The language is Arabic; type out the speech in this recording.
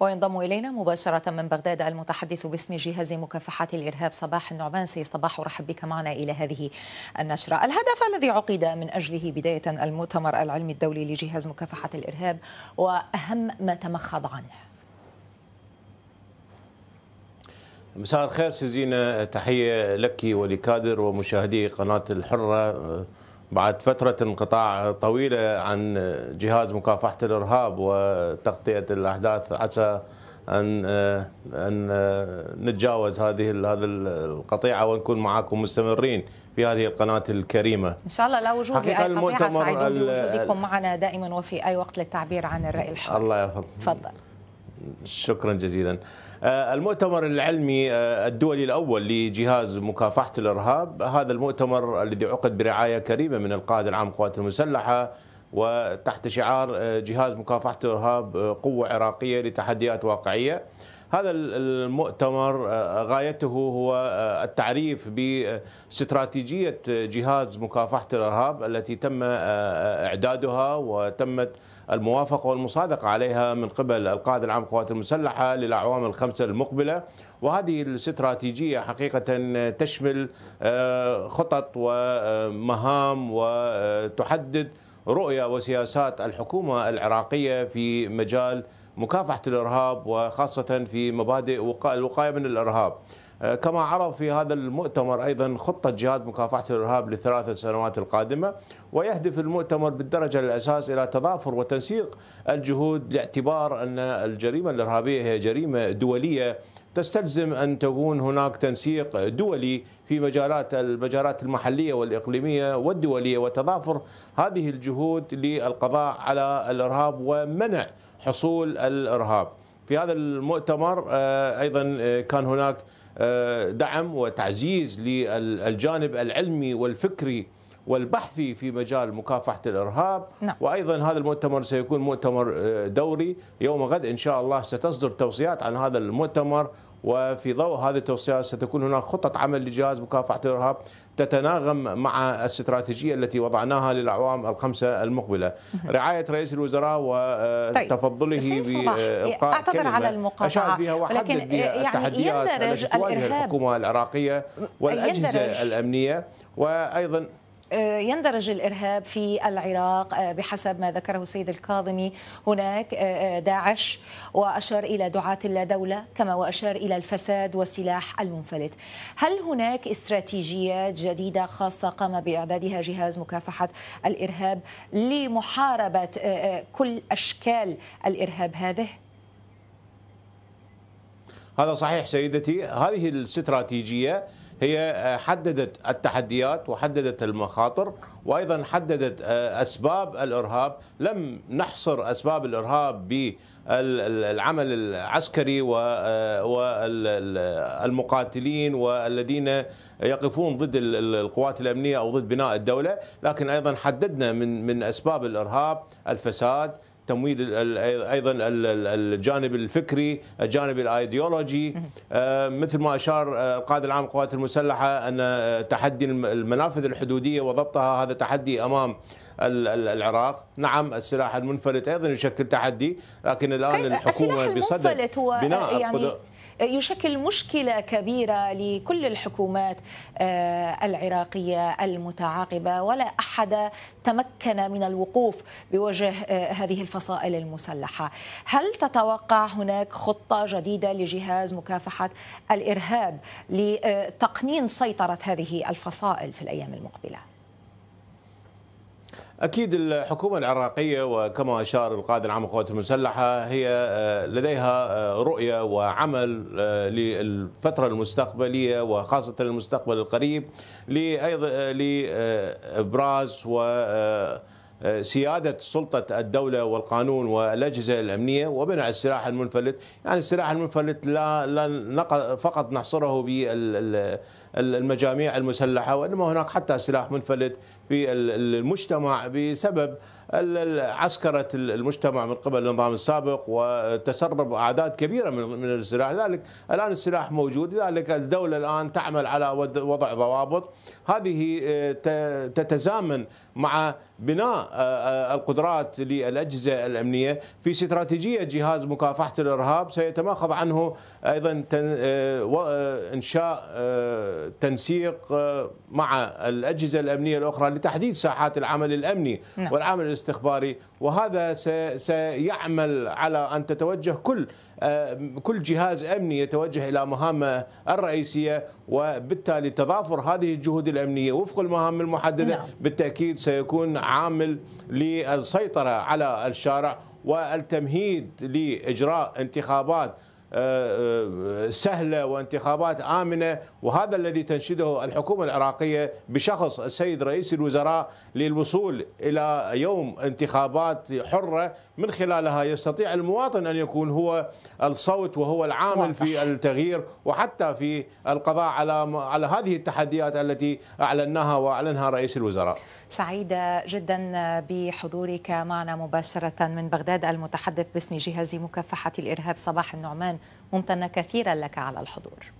وينضم إلينا مباشرة من بغداد المتحدث باسم جهاز مكافحة الإرهاب صباح النعمان سي صباح أرحب بك معنا إلى هذه النشرة الهدف الذي عقد من أجله بداية المؤتمر العلمي الدولي لجهاز مكافحة الإرهاب وأهم ما تمخض عنه مساء الخير سيزينا تحية لك ولكادر ومشاهدي قناة الحرة بعد فترة انقطاع طويلة عن جهاز مكافحة الإرهاب وتغطية الأحداث عسى أن أن نتجاوز هذه هذا القطيعة ونكون معاكم مستمرين في هذه القناة الكريمة. إن شاء الله لا وجود لأي قطيعة سعيدين بوجودكم معنا دائما وفي أي وقت للتعبير عن الرأي الحر. الله يحفظك. تفضل. شكرا جزيلا آه، المؤتمر العلمي آه، الدولي الأول لجهاز مكافحة الإرهاب هذا المؤتمر الذي عقد برعاية كريمة من القائد العام للقوات المسلحة وتحت شعار آه، جهاز مكافحة الإرهاب آه، قوة عراقية لتحديات واقعية هذا المؤتمر آه، غايته هو التعريف باستراتيجية جهاز مكافحة الإرهاب التي تم إعدادها وتمت الموافقة والمصادقة عليها من قبل القائد العام للقوات المسلحة للأعوام الخمسة المقبلة وهذه الاستراتيجية حقيقة تشمل خطط ومهام وتحدد رؤية وسياسات الحكومة العراقية في مجال مكافحة الإرهاب وخاصة في مبادئ الوقاية من الإرهاب آه، كما عرض في هذا المؤتمر أيضا خطة جهاد مكافحة الإرهاب للثلاث سنوات القادمة ويهدف المؤتمر بالدرجة الأساس إلى تضافر وتنسيق الجهود لاعتبار أن الجريمة الإرهابية هي جريمة دولية تستلزم ان تكون هناك تنسيق دولي في مجالات المجالات المحليه والاقليميه والدوليه وتضافر هذه الجهود للقضاء على الارهاب ومنع حصول الارهاب. في هذا المؤتمر آه، ايضا آه، كان هناك آه، دعم وتعزيز للجانب العلمي والفكري والبحثي في مجال مكافحة الإرهاب نعم. وأيضا هذا المؤتمر سيكون مؤتمر دوري يوم غد إن شاء الله ستصدر توصيات عن هذا المؤتمر وفي ضوء هذه التوصيات ستكون هناك خطة عمل لجهاز مكافحة الإرهاب تتناغم مع الاستراتيجية التي وضعناها للأعوام الخمسة المقبلة رعاية رئيس الوزراء وتفضله آه، طيب. إيه بإلقاء إيه، أعتذر على المقاطعة بها ولكن بها إيه، يعني التحديات التي تواجه الحكومة العراقية والأجهزة الأمنية وأيضا آه، يندرج الارهاب في العراق آه، بحسب ما ذكره السيد الكاظمي هناك آه، داعش واشار الى دعاة لا دوله كما واشار الى الفساد والسلاح المنفلت. هل هناك استراتيجيات جديده خاصه قام باعدادها جهاز مكافحه الارهاب لمحاربه كل اشكال الارهاب هذه؟ هذا صحيح سيدتي هذه الاستراتيجيه هي آه، حددت التحديات وحددت المخاطر وايضا حددت آه، اسباب الارهاب لم نحصر اسباب الارهاب بالعمل العسكري والمقاتلين آه، والذين يقفون ضد القوات الامنيه او ضد بناء الدوله لكن ايضا حددنا من من اسباب الارهاب الفساد تمويل ايضا الجانب الفكري، الجانب الايديولوجي، آه، مثل ما اشار آه، القائد العام للقوات المسلحه ان آه، تحدي المنافذ الحدوديه وضبطها هذا تحدي امام العراق نعم السلاح المنفلت ايضا يشكل تحدي لكن الان الحكومه بصدد بناء يعني يشكل مشكلة كبيرة لكل الحكومات آه، العراقية المتعاقبة ولا أحد تمكن من الوقوف بوجه آه، هذه الفصائل المسلحة هل تتوقع هناك خطة جديدة لجهاز مكافحة الإرهاب لتقنين سيطرة هذه الفصائل في الأيام المقبلة؟ أكيد الحكومة العراقية وكما أشار القائد العام للقوات المسلحة هي آه، لديها آه، رؤية وعمل آه، للفترة المستقبلية وخاصة المستقبل القريب لأيضا لإبراز و آه، سيادة سلطة الدولة والقانون والأجهزة الأمنية وبناء السلاح المنفلت يعني السلاح المنفلت لا, لا فقط نحصره بالمجاميع المسلحة وإنما هناك حتى سلاح منفلت في المجتمع بسبب عسكرة المجتمع من قبل النظام السابق وتسرب أعداد كبيرة من السلاح لذلك الآن السلاح موجود لذلك الدولة الآن تعمل على وضع ضوابط هذه آه، تتزامن مع بناء آه، آه، القدرات للأجهزة الأمنية في استراتيجية جهاز مكافحة الإرهاب سيتماخض عنه أيضا إنشاء تنسيق مع الأجهزة الأمنية الأخرى لتحديد ساحات العمل الأمني نعم. والعمل الاستخباري وهذا سيعمل على ان تتوجه كل آه، كل جهاز امني يتوجه الى مهامه الرئيسيه وبالتالي تضافر هذه الجهود الامنيه وفق المهام المحدده نعم. بالتاكيد سيكون عامل للسيطره على الشارع والتمهيد لاجراء انتخابات آه، آه، سهلة وانتخابات آمنة وهذا الذي تنشده الحكومة العراقية بشخص السيد رئيس الوزراء للوصول إلى يوم انتخابات حرة من خلالها يستطيع المواطن أن يكون هو الصوت وهو العامل في التغيير وحتى في القضاء على على هذه التحديات التي أعلناها وأعلنها رئيس الوزراء سعيدة جدا بحضورك معنا مباشرة من بغداد المتحدث باسم جهاز مكافحة الإرهاب صباح النعمان ممتنة كثيرا لك على الحضور